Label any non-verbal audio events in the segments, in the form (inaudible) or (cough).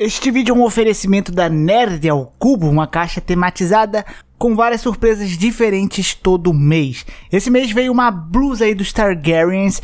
Este vídeo é um oferecimento da Nerd ao Cubo, uma caixa tematizada com várias surpresas diferentes todo mês. Esse mês veio uma blusa aí dos Targaryens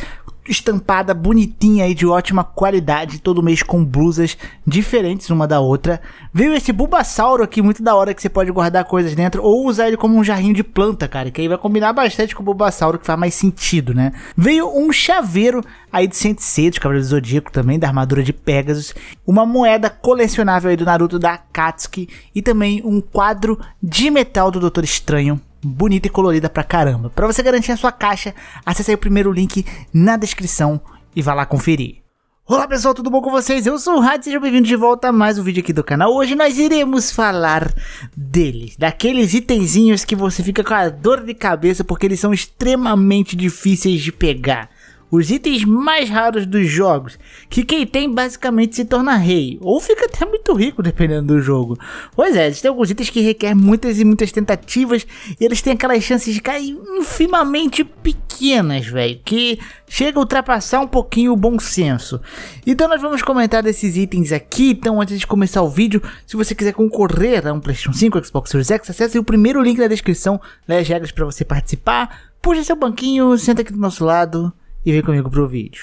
estampada bonitinha e de ótima qualidade, todo mês com blusas diferentes uma da outra. Veio esse Bulbasauro aqui, muito da hora, que você pode guardar coisas dentro ou usar ele como um jarrinho de planta, cara, que aí vai combinar bastante com o Bulbasauro, que faz mais sentido, né? Veio um chaveiro aí de Sensei, de cabelo do Zodíaco também, da armadura de Pegasus, uma moeda colecionável aí do Naruto da Akatsuki e também um quadro de metal do Doutor Estranho bonita e colorida pra caramba. Para você garantir a sua caixa, acesse aí o primeiro link na descrição e vá lá conferir. Olá pessoal, tudo bom com vocês? Eu sou o Rádio, sejam bem-vindos de volta a mais um vídeo aqui do canal. Hoje nós iremos falar deles, daqueles itenzinhos que você fica com a dor de cabeça porque eles são extremamente difíceis de pegar os itens mais raros dos jogos, que quem tem basicamente se torna rei, ou fica até muito rico dependendo do jogo. Pois é, existem alguns itens que requerem muitas e muitas tentativas e eles têm aquelas chances de cair infimamente pequenas, velho, que chega a ultrapassar um pouquinho o bom senso. Então nós vamos comentar desses itens aqui, então antes de começar o vídeo, se você quiser concorrer a um PlayStation 5, Xbox Series X, acesse o primeiro link na descrição, lê as regras para você participar, puxa seu banquinho, senta aqui do nosso lado e vem comigo pro vídeo.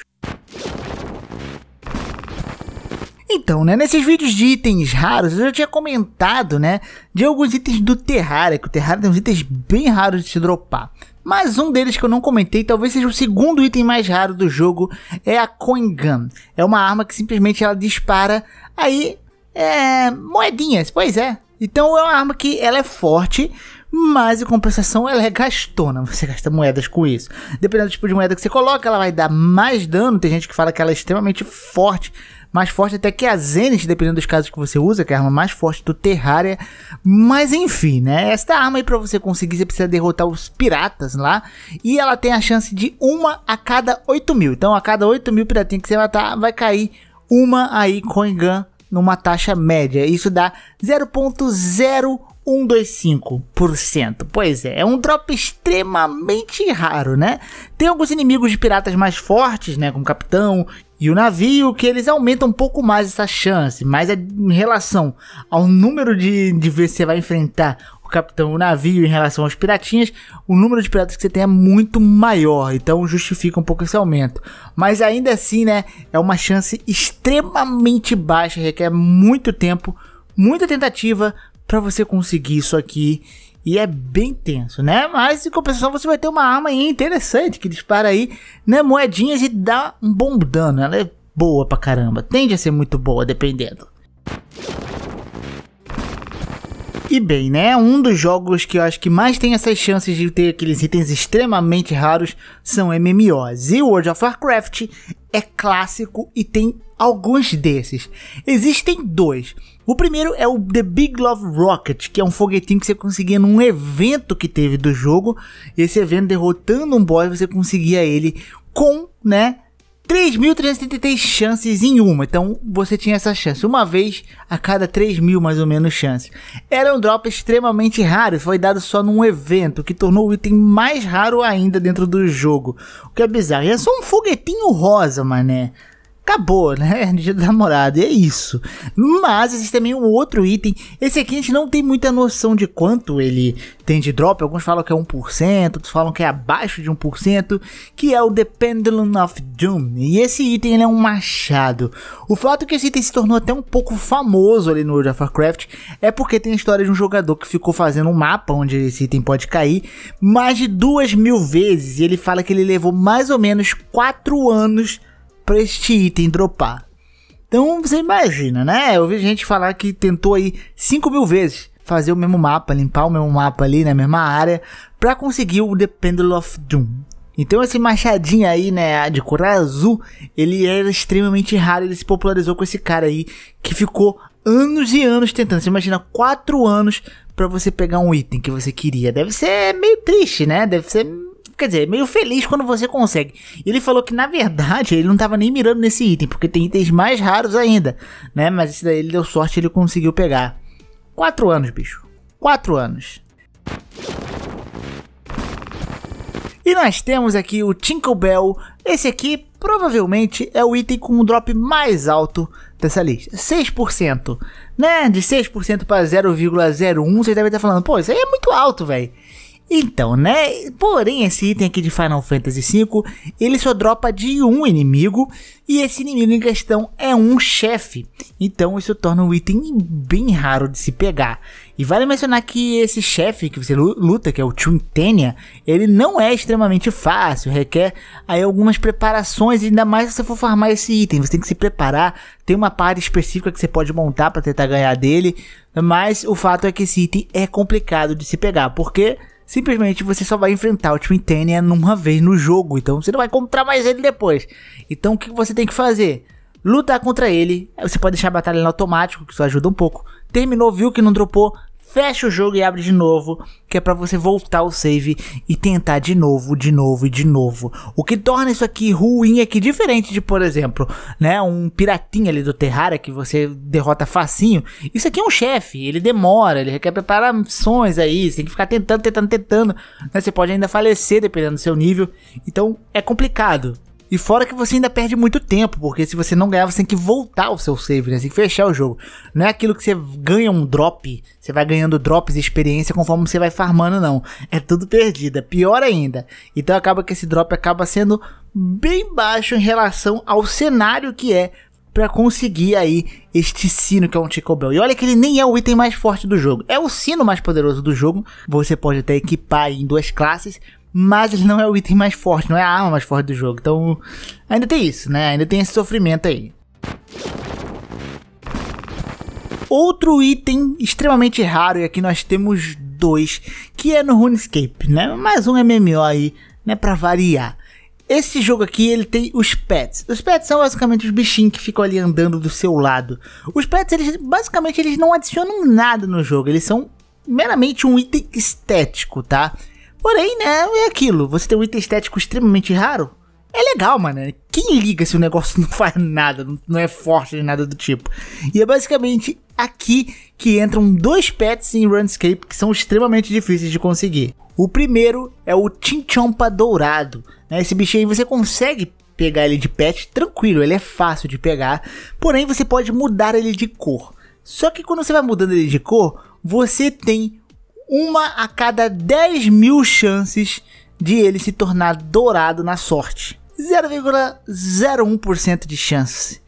Então, né, nesses vídeos de itens raros, eu já tinha comentado, né, de alguns itens do Terraria, que o Terraria tem uns itens bem raros de se dropar. Mas um deles que eu não comentei, talvez seja o segundo item mais raro do jogo, é a Coin Gun. É uma arma que simplesmente ela dispara aí é, moedinhas, pois é. Então é uma arma que ela é forte, mas em compensação ela é gastona, você gasta moedas com isso. Dependendo do tipo de moeda que você coloca, ela vai dar mais dano. Tem gente que fala que ela é extremamente forte, mais forte até que a Zenith, dependendo dos casos que você usa, que é a arma mais forte do Terraria. Mas enfim, né? Esta arma aí para você conseguir, você precisa derrotar os piratas lá. E ela tem a chance de uma a cada 8 mil. Então a cada 8 mil piratinhos que você matar, vai cair uma aí com Gun numa taxa média. Isso dá 0.01 125%. Pois é, é um drop extremamente raro, né? Tem alguns inimigos de piratas mais fortes, né, como o capitão e o navio, que eles aumentam um pouco mais essa chance, mas é em relação ao número de, de vezes que você vai enfrentar o capitão o navio em relação aos piratinhas, o número de piratas que você tem é muito maior, então justifica um pouco esse aumento. Mas ainda assim, né, é uma chance extremamente baixa, requer muito tempo muita tentativa para você conseguir isso aqui. E é bem tenso, né? Mas em compensação você vai ter uma arma interessante que dispara aí, né? Moedinhas e dá um bom dano. Ela é boa pra caramba. Tende a ser muito boa, dependendo. E bem, né? Um dos jogos que eu acho que mais tem essas chances de ter aqueles itens extremamente raros são MMOs. E World of Warcraft é clássico e tem alguns desses. Existem dois. O primeiro é o The Big Love Rocket, que é um foguetinho que você conseguia num evento que teve do jogo. Esse evento, derrotando um boss, você conseguia ele com, né, 3.333 chances em uma. Então você tinha essa chance. Uma vez a cada 3.000 mil, mais ou menos, chances. Era um drop extremamente raro. Foi dado só num evento, que tornou o item mais raro ainda dentro do jogo. O que é bizarro. E é só um foguetinho rosa, mané acabou, né? Dia (laughs) dos namorados, é isso. Mas existe também um outro item. Esse aqui a gente não tem muita noção de quanto ele tem de drop. Alguns falam que é 1%, outros falam que é abaixo de 1%, que é o The Pendulum of Doom. E esse item ele é um machado. O fato é que esse item se tornou até um pouco famoso ali no World of Warcraft é porque tem a história de um jogador que ficou fazendo um mapa onde esse item pode cair mais de duas mil vezes. E ele fala que ele levou mais ou menos 4 anos para este item dropar. Então você imagina, né? Eu vi gente falar que tentou aí 5 mil vezes fazer o mesmo mapa, limpar o mesmo mapa ali na mesma área para conseguir o The Pendle of Doom. Então esse machadinho aí, né, de cor azul, ele era extremamente raro, ele se popularizou com esse cara aí que ficou anos e anos tentando. Você imagina quatro anos para você pegar um item que você queria. Deve ser meio triste, né? Deve ser quer dizer, meio feliz quando você consegue. Ele falou que na verdade ele não estava nem mirando nesse item, porque tem itens mais raros ainda, né? Mas esse daí ele deu sorte, ele conseguiu pegar. Quatro anos, bicho. Quatro anos. E nós temos aqui o Tinkle Bell. Esse aqui provavelmente é o item com o drop mais alto dessa lista. 6%. Né? De 6% para 0,01, você deve estar falando, pô, isso aí é muito alto, velho. Então, né? Porém, esse item aqui de Final Fantasy V, ele só dropa de um inimigo e esse inimigo em questão é um chefe. Então, isso torna o item bem raro de se pegar. E vale mencionar que esse chefe que você luta, que é o Chuntenia, ele não é extremamente fácil, requer aí algumas preparações, ainda mais se você for farmar esse item, você tem que se preparar, tem uma parte específica que você pode montar para tentar ganhar dele, mas o fato é que esse item é complicado de se pegar, porque simplesmente você só vai enfrentar o time Tênia numa vez no jogo, então você não vai encontrar mais ele depois. Então o que você tem que fazer? Lutar contra ele, você pode deixar a batalha no automático, que isso ajuda um pouco. Terminou, viu que não dropou, fecha o jogo e abre de novo, que é para você voltar o save e tentar de novo, de novo e de novo. O que torna isso aqui ruim é que diferente de, por exemplo, né, um piratinha ali do Terraria que você derrota facinho, isso aqui é um chefe, ele demora, ele requer preparações aí, você tem que ficar tentando, tentando, tentando, né, você pode ainda falecer dependendo do seu nível, então é complicado. E fora que você ainda perde muito tempo, porque se você não ganhar, você tem que voltar o seu save, né? tem que fechar o jogo. Não é aquilo que você ganha um drop, você vai ganhando drops e experiência conforme você vai farmando, não. É tudo perdida, é pior ainda. Então acaba que esse drop acaba sendo bem baixo em relação ao cenário que é para conseguir aí este sino que é um Tico Bell. E olha que ele nem é o item mais forte do jogo. É o sino mais poderoso do jogo. Você pode até equipar em duas classes, mas ele não é o item mais forte, não é a arma mais forte do jogo. Então, ainda tem isso, né? Ainda tem esse sofrimento aí. Outro item extremamente raro, e aqui nós temos dois, que é no RuneScape, né? Mais um MMO aí, né? Pra variar. Esse jogo aqui, ele tem os pets. Os pets são basicamente os bichinhos que ficam ali andando do seu lado. Os pets, eles, basicamente, eles não adicionam nada no jogo. Eles são meramente um item estético, tá? Porém, né, é aquilo. Você tem um item estético extremamente raro. É legal, mano. Quem liga se o negócio (laughs) não faz nada, não é forte nem nada do tipo. E é basicamente aqui que entram dois pets em Runescape que são extremamente difíceis de conseguir. O primeiro é o Chinchompa Dourado. Né? Esse bicho aí você consegue pegar ele de pet tranquilo, ele é fácil de pegar. Porém, você pode mudar ele de cor. Só que quando você vai mudando ele de cor, você tem uma a cada 10 mil chances de ele se tornar dourado na sorte. 0,01% de chance.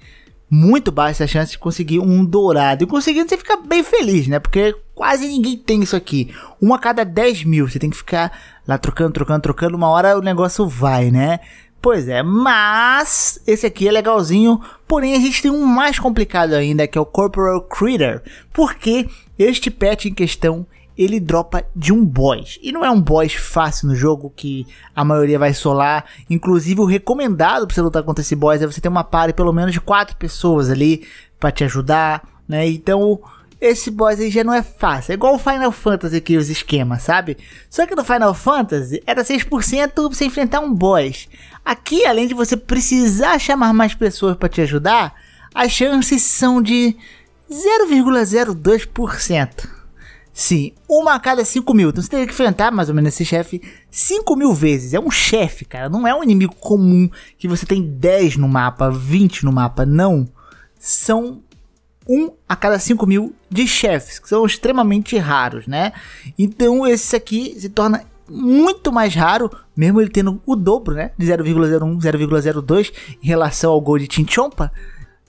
Muito baixa a chance de conseguir um dourado. E conseguindo, você fica bem feliz, né? Porque quase ninguém tem isso aqui. uma a cada 10 mil. Você tem que ficar lá trocando, trocando, trocando. Uma hora o negócio vai, né? Pois é, mas esse aqui é legalzinho, porém a gente tem um mais complicado ainda, que é o Corporal Critter, porque este pet em questão, ele dropa de um boss. E não é um boss fácil no jogo que a maioria vai solar. Inclusive, o recomendado para você lutar contra esse boss é você ter uma party pelo menos de quatro pessoas ali para te ajudar, né? Então, esse boss aí já não é fácil. É igual o Final Fantasy que os esquemas, sabe? Só que no Final Fantasy era 6% pra você enfrentar um boss. Aqui, além de você precisar chamar mais pessoas para te ajudar, as chances são de 0,02%. Sim, uma a cada 5 mil. Então você teria que enfrentar mais ou menos esse chefe 5 mil vezes. É um chefe, cara. Não é um inimigo comum que você tem 10 no mapa, 20 no mapa. Não. São um a cada 5 mil de chefes, que são extremamente raros, né? Então esse aqui se torna muito mais raro, mesmo ele tendo o dobro, né? De 0,01, 0,02 em relação ao Gold Chinchompa.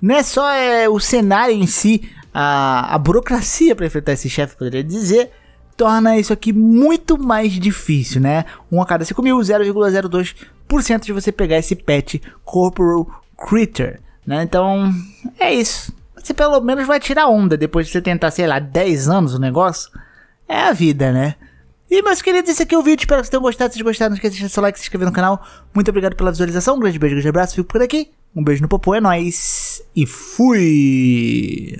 Não é só é, o cenário em si, a, a burocracia para enfrentar esse chefe, poderia dizer, torna isso aqui muito mais difícil, né? 1 a cada 5 mil, 0,02% de você pegar esse pet Corporal Critter, né? Então, é isso. Você pelo menos vai tirar onda depois de você tentar, sei lá, 10 anos o negócio. É a vida, né? E meus queridos, esse aqui é o vídeo. Espero que vocês tenham gostado. Se vocês gostaram, não esqueça de deixar seu like, se inscrever no canal. Muito obrigado pela visualização. Um grande beijo, um grande abraço. Fico por aqui. Um beijo no popô, é nóis e fui!